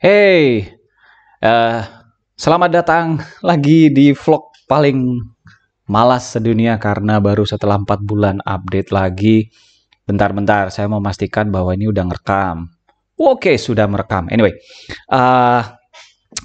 Hey, uh, selamat datang lagi di vlog paling malas sedunia karena baru setelah 4 bulan update lagi. Bentar-bentar, saya mau memastikan bahwa ini udah ngerekam. Oke, okay, sudah merekam. Anyway, uh,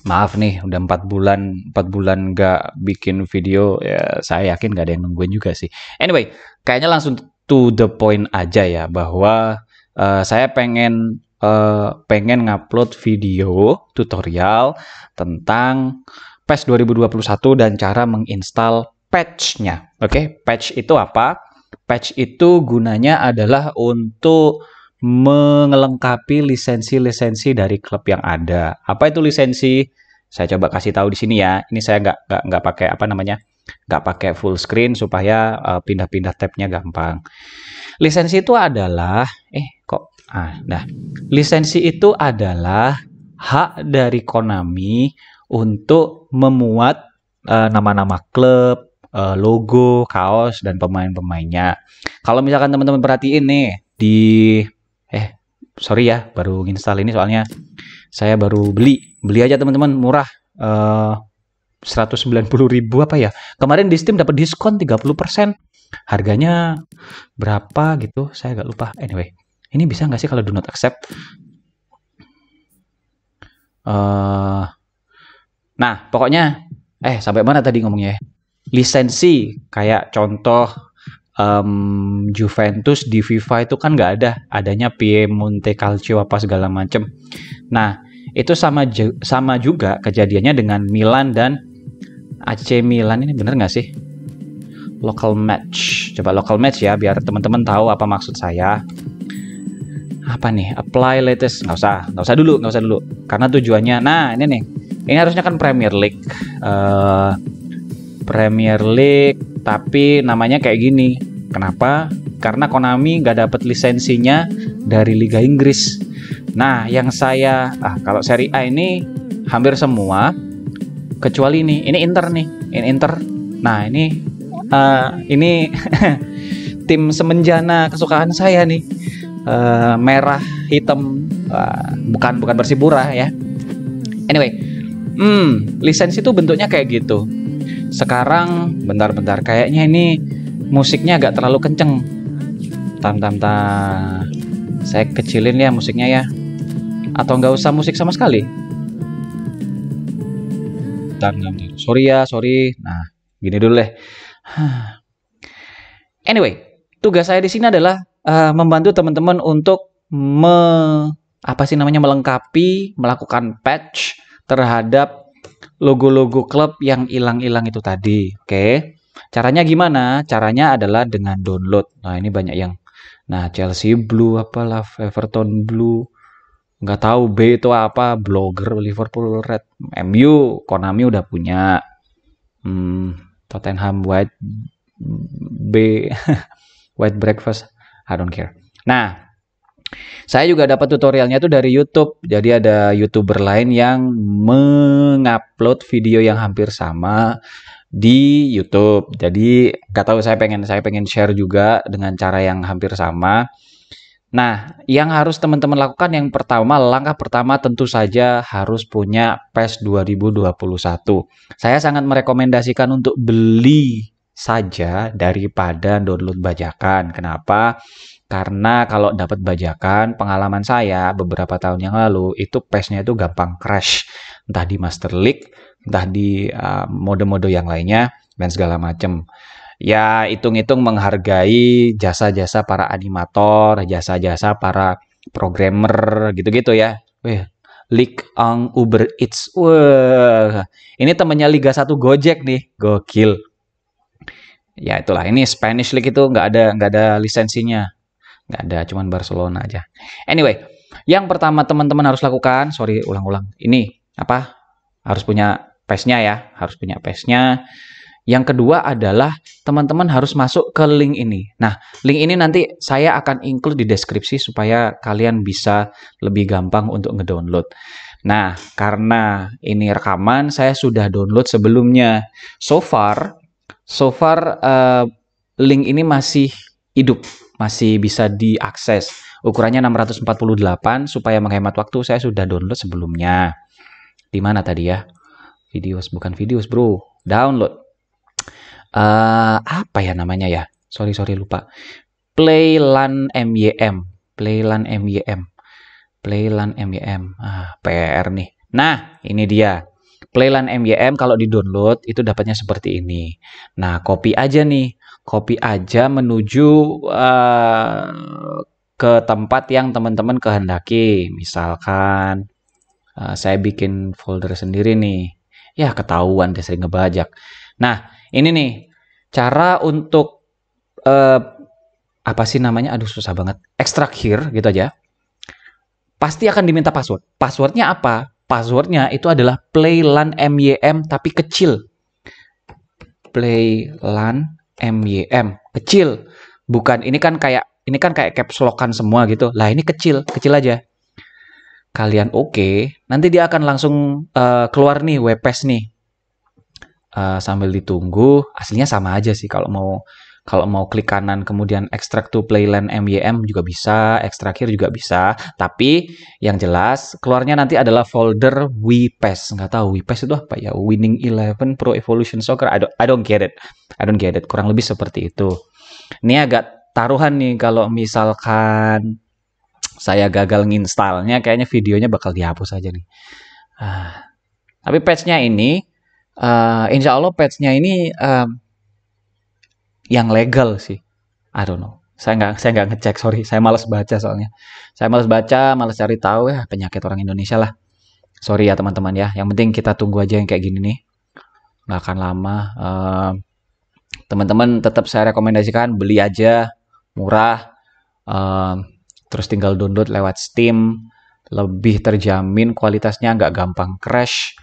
maaf nih, udah 4 bulan 4 bulan nggak bikin video. Ya, saya yakin nggak ada yang nungguin juga sih. Anyway, kayaknya langsung to the point aja ya bahwa uh, saya pengen uh, pengen ngupload video tutorial tentang patch 2021 dan cara menginstal patch-nya. Oke, okay? patch itu apa? Patch itu gunanya adalah untuk melengkapi lisensi-lisensi dari klub yang ada. Apa itu lisensi? Saya coba kasih tahu di sini ya. Ini saya nggak nggak nggak pakai apa namanya, nggak pakai full screen supaya eh, pindah-pindah uh, pindah -pindah tabnya gampang. Lisensi itu adalah, eh kok Ah, nah, lisensi itu adalah hak dari Konami untuk memuat nama eh, nama-nama klub, uh, logo, kaos dan pemain-pemainnya. Kalau misalkan teman-teman perhatiin nih di eh sorry ya baru install ini soalnya saya baru beli. Beli aja teman-teman murah. Eh, uh, 190 ribu apa ya kemarin di Steam dapat diskon 30% harganya berapa gitu saya agak lupa anyway ini bisa nggak sih kalau do not accept uh, nah pokoknya eh sampai mana tadi ngomongnya ya? lisensi kayak contoh um, Juventus di FIFA itu kan nggak ada adanya Piemonte Calcio apa segala macem nah itu sama sama juga kejadiannya dengan Milan dan AC Milan ini bener nggak sih local match coba local match ya biar teman-teman tahu apa maksud saya apa nih apply latest nggak usah nggak usah dulu nggak usah dulu karena tujuannya nah ini nih ini harusnya kan Premier League uh, Premier League tapi namanya kayak gini kenapa karena Konami nggak dapat lisensinya dari Liga Inggris nah yang saya ah kalau seri A ini hampir semua kecuali ini ini Inter nih ini Inter nah ini uh, ini tim semenjana kesukaan saya nih Eh, merah hitam uh, bukan bukan bersipura ya anyway hmm lisensi itu bentuknya kayak gitu sekarang bentar-bentar kayaknya ini musiknya agak terlalu kenceng tam tam tam saya kecilin ya musiknya ya atau nggak usah musik sama sekali tam tam sorry ya sorry nah gini dulu deh anyway tugas saya di sini adalah uh, membantu teman-teman untuk me, apa sih namanya melengkapi, melakukan patch terhadap logo-logo klub yang hilang-hilang itu tadi. Oke. Okay? Caranya gimana? Caranya adalah dengan download. Nah, ini banyak yang nah Chelsea Blue apalah Everton Blue nggak tahu B itu apa blogger Liverpool Red MU Konami udah punya hmm, Tottenham White B White Breakfast I don't care. Nah, saya juga dapat tutorialnya tuh dari YouTube. Jadi ada YouTuber lain yang mengupload video yang hampir sama di YouTube. Jadi gak tahu saya pengen saya pengen share juga dengan cara yang hampir sama. Nah, yang harus teman-teman lakukan yang pertama, langkah pertama tentu saja harus punya PES 2021. Saya sangat merekomendasikan untuk beli saja daripada download bajakan. Kenapa? Karena kalau dapat bajakan, pengalaman saya beberapa tahun yang lalu itu pesnya itu gampang crash. Entah di Master League, entah di mode uh, mode-mode yang lainnya dan segala macam ya hitung-hitung menghargai jasa-jasa para animator, jasa-jasa para programmer gitu-gitu ya. Wih, Leak on Uber Eats. Wah, ini temannya Liga 1 Gojek nih. Gokil ya itulah ini Spanish League itu nggak ada nggak ada lisensinya nggak ada cuman Barcelona aja anyway yang pertama teman-teman harus lakukan sorry ulang-ulang ini apa harus punya pesnya ya harus punya pesnya yang kedua adalah teman-teman harus masuk ke link ini. Nah, link ini nanti saya akan include di deskripsi supaya kalian bisa lebih gampang untuk ngedownload. Nah, karena ini rekaman, saya sudah download sebelumnya. So far, so far uh, link ini masih hidup, masih bisa diakses. Ukurannya 648 supaya menghemat waktu saya sudah download sebelumnya. Di mana tadi ya? Videos bukan videos, Bro. Download. Uh, apa ya namanya ya? Sorry, sorry lupa. Playlan MYM, Playlan MYM. Playlan MYM. Ah, PR nih. Nah, ini dia. Playland MYM kalau di download itu dapatnya seperti ini. Nah copy aja nih, copy aja menuju uh, ke tempat yang teman-teman kehendaki. Misalkan uh, saya bikin folder sendiri nih, ya ketahuan dia sering ngebajak. Nah ini nih cara untuk uh, apa sih namanya? Aduh susah banget. Extract here gitu aja. Pasti akan diminta password. Passwordnya apa? passwordnya itu adalah playlan mym tapi kecil playlan mym kecil bukan ini kan kayak ini kan kayak caps lockan semua gitu lah ini kecil kecil aja kalian oke okay, nanti dia akan langsung uh, keluar nih webpage nih uh, sambil ditunggu aslinya sama aja sih kalau mau kalau mau klik kanan kemudian extract to playland MYM juga bisa, ekstrakir juga bisa. Tapi yang jelas keluarnya nanti adalah folder WePass. Nggak tahu WePass itu apa ya? Winning Eleven Pro Evolution Soccer. I don't, I don't get it. I don't get it. Kurang lebih seperti itu. Ini agak taruhan nih kalau misalkan saya gagal nginstalnya kayaknya videonya bakal dihapus aja nih. Uh, Tapi patchnya ini, uh, insya Allah patchnya ini uh, yang legal sih. I don't know. Saya nggak saya nggak ngecek, sorry. Saya males baca soalnya. Saya males baca, males cari tahu ya penyakit orang Indonesia lah. Sorry ya teman-teman ya. Yang penting kita tunggu aja yang kayak gini nih. Nggak akan lama. Uh, teman-teman tetap saya rekomendasikan beli aja murah. Uh, terus tinggal download lewat Steam. Lebih terjamin kualitasnya nggak gampang crash.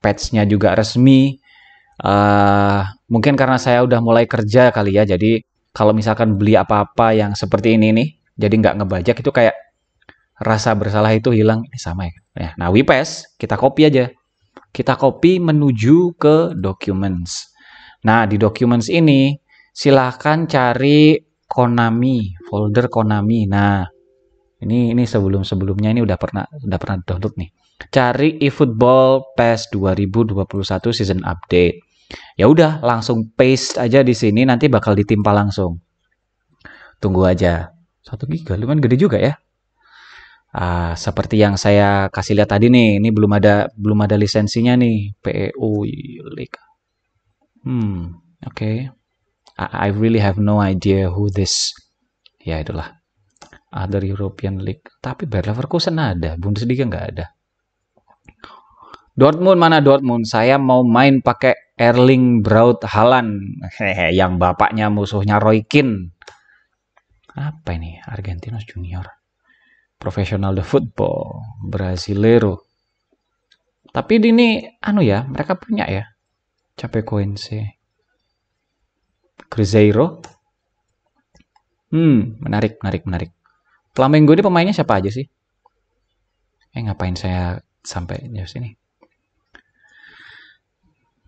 Patchnya juga resmi uh, mungkin karena saya udah mulai kerja kali ya jadi kalau misalkan beli apa-apa yang seperti ini nih jadi nggak ngebajak itu kayak rasa bersalah itu hilang ini sama ya. ya nah Wipes kita copy aja kita copy menuju ke documents nah di documents ini silahkan cari Konami folder Konami nah ini ini sebelum sebelumnya ini udah pernah udah pernah download nih cari eFootball PES 2021 season update. Ya udah, langsung paste aja di sini nanti bakal ditimpa langsung. Tunggu aja. 1 giga lumayan gede juga ya. Uh, seperti yang saya kasih lihat tadi nih, ini belum ada belum ada lisensinya nih PEU League. Hmm, oke. Okay. I, I really have no idea who this. Ya itulah. Other European League. Tapi Bayer Leverkusen ada, Bundesliga nggak ada. Dortmund mana Dortmund? Saya mau main pakai Erling Braut Haaland yang bapaknya musuhnya Roy Keane. Apa ini? Argentinos Junior. Profesional the football, brasileiro Tapi ini anu ya, mereka punya ya. Capek Coense. Cruzeiro. Hmm, menarik, menarik, menarik. Flamengo ini pemainnya siapa aja sih? Eh ngapain saya sampai jauh sini?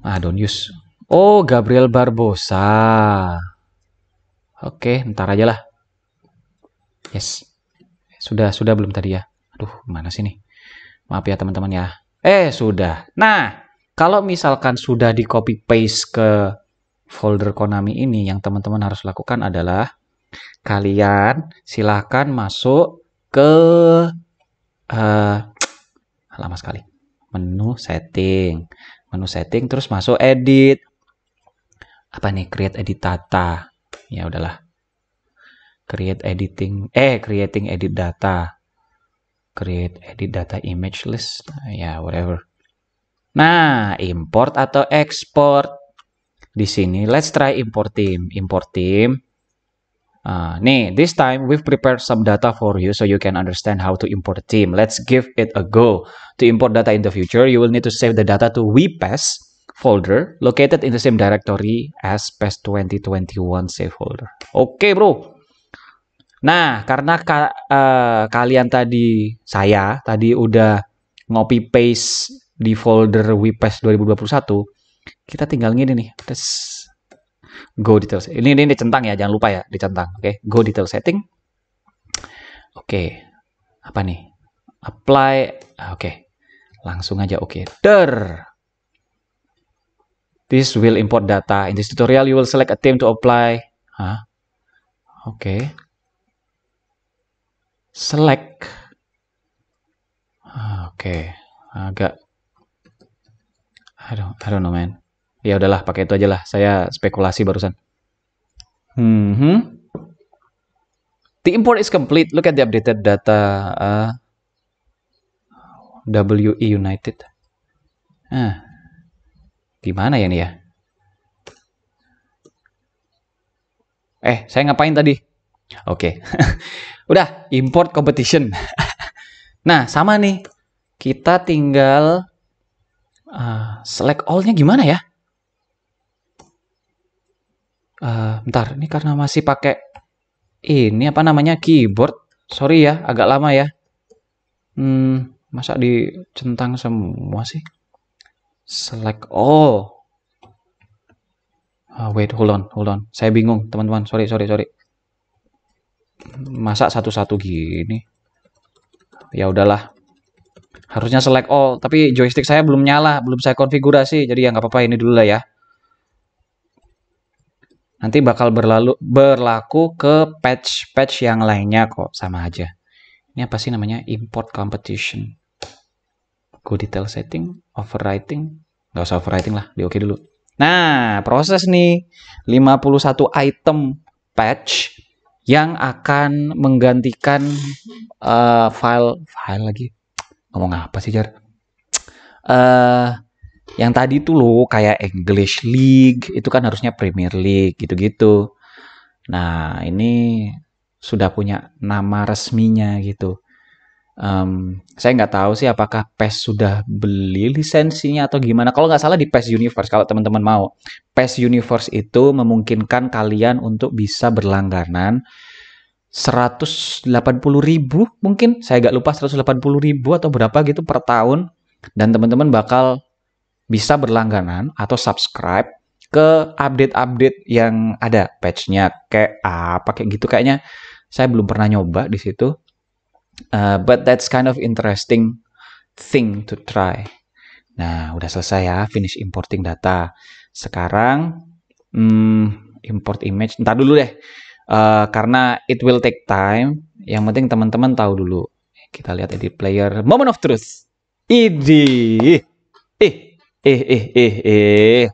Ah, don't use. Oh, Gabriel Barbosa. Oke, ntar aja lah. Yes. Sudah, sudah belum tadi ya? Aduh, mana sih nih? Maaf ya teman-teman ya. Eh, sudah. Nah, kalau misalkan sudah di copy paste ke folder Konami ini, yang teman-teman harus lakukan adalah kalian silahkan masuk ke uh, lama sekali menu setting menu setting terus masuk edit apa nih create edit data ya udahlah create editing eh creating edit data create edit data image list ya whatever nah import atau export di sini let's try import team import team Uh, nih, this time we've prepared some data for you so you can understand how to import a team. Let's give it a go. To import data in the future, you will need to save the data to WePass folder located in the same directory as PES 2021 save folder. Oke, okay, bro. Nah, karena ka uh, kalian tadi, saya tadi udah ngopi paste di folder WePass 2021, kita tinggal ngini nih. Let's go detail ini ini dicentang ya jangan lupa ya dicentang oke okay? go detail setting oke okay. apa nih apply ah, oke okay. langsung aja oke okay. ter this will import data in this tutorial you will select a theme to apply huh? oke okay. select ah, oke okay. agak I don't I don't know man ya udahlah pakai itu aja lah saya spekulasi barusan hmm the import is complete look at the updated data uh, WE United ah gimana ya nih ya eh saya ngapain tadi oke okay. udah import competition nah sama nih kita tinggal uh, select all-nya gimana ya? Uh, bentar, ini karena masih pakai ini apa namanya keyboard. Sorry ya, agak lama ya. Hmm, masa dicentang semua sih? Select all. Oh, wait, hold on, hold on. Saya bingung, teman-teman. Sorry, sorry, sorry. Masa satu-satu gini? Ya udahlah. Harusnya select all, tapi joystick saya belum nyala, belum saya konfigurasi. Jadi ya nggak apa-apa ini dulu lah ya nanti bakal berlalu berlaku ke patch-patch yang lainnya kok sama aja. Ini apa sih namanya? Import competition. Go detail setting, overwriting, nggak usah overwriting lah, di oke dulu. Nah, proses nih 51 item patch yang akan menggantikan uh, file file lagi. Ngomong apa sih, Jar? uh, yang tadi itu loh kayak English League itu kan harusnya Premier League gitu-gitu. Nah ini sudah punya nama resminya gitu. Um, saya nggak tahu sih apakah PES sudah beli lisensinya atau gimana. Kalau nggak salah di PES Universe kalau teman-teman mau. PES Universe itu memungkinkan kalian untuk bisa berlangganan 180 ribu mungkin. Saya nggak lupa 180 ribu atau berapa gitu per tahun. Dan teman-teman bakal bisa berlangganan atau subscribe ke update-update yang ada patchnya kayak apa kayak gitu kayaknya saya belum pernah nyoba di situ uh, but that's kind of interesting thing to try nah udah selesai ya finish importing data sekarang hmm, import image ntar dulu deh uh, karena it will take time yang penting teman-teman tahu dulu kita lihat edit player moment of truth ini Ih. Eh, eh, eh, eh.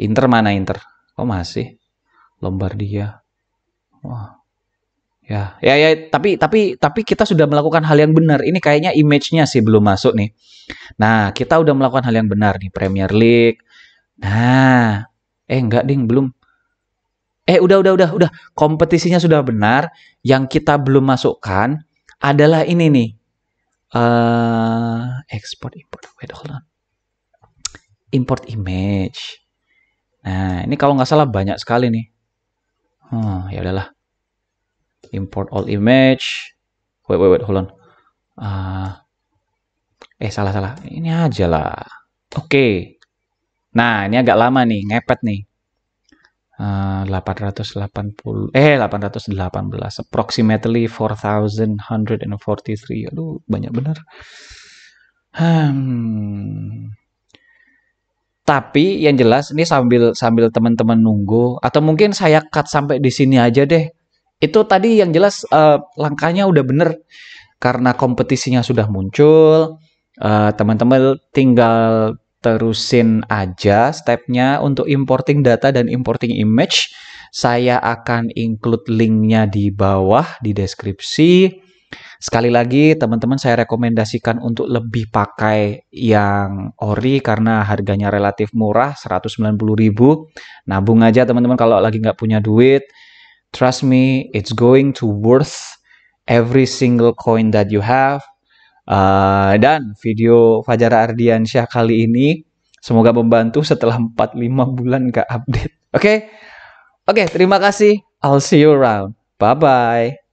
Inter mana Inter? Kok masih. Lombardia. Wah. Ya, ya, ya. Tapi, tapi, tapi kita sudah melakukan hal yang benar. Ini kayaknya image-nya sih belum masuk nih. Nah, kita udah melakukan hal yang benar nih Premier League. Nah, eh enggak ding belum. Eh udah udah udah udah kompetisinya sudah benar. Yang kita belum masukkan adalah ini nih. Uh, eh, export import. Wait hold on import image. Nah, ini kalau nggak salah banyak sekali nih. Hmm, ya udahlah. Import all image. Wait, wait, wait, hold on. Uh, eh, salah, salah. Ini aja lah. Oke. Okay. Nah, ini agak lama nih, ngepet nih. Ah, uh, 880 eh 818 approximately 4143 aduh banyak bener hmm tapi yang jelas ini sambil sambil teman-teman nunggu atau mungkin saya cut sampai di sini aja deh. Itu tadi yang jelas uh, langkahnya udah bener karena kompetisinya sudah muncul. Uh, teman-teman tinggal terusin aja stepnya untuk importing data dan importing image. Saya akan include linknya di bawah di deskripsi. Sekali lagi teman-teman saya rekomendasikan untuk lebih pakai yang ori karena harganya relatif murah 190 190.000. Nabung aja teman-teman kalau lagi nggak punya duit. Trust me, it's going to worth every single coin that you have. Uh, dan video Fajar Ardiansyah kali ini semoga membantu setelah 4-5 bulan nggak update. Oke? Okay? Oke, okay, terima kasih. I'll see you around. Bye-bye.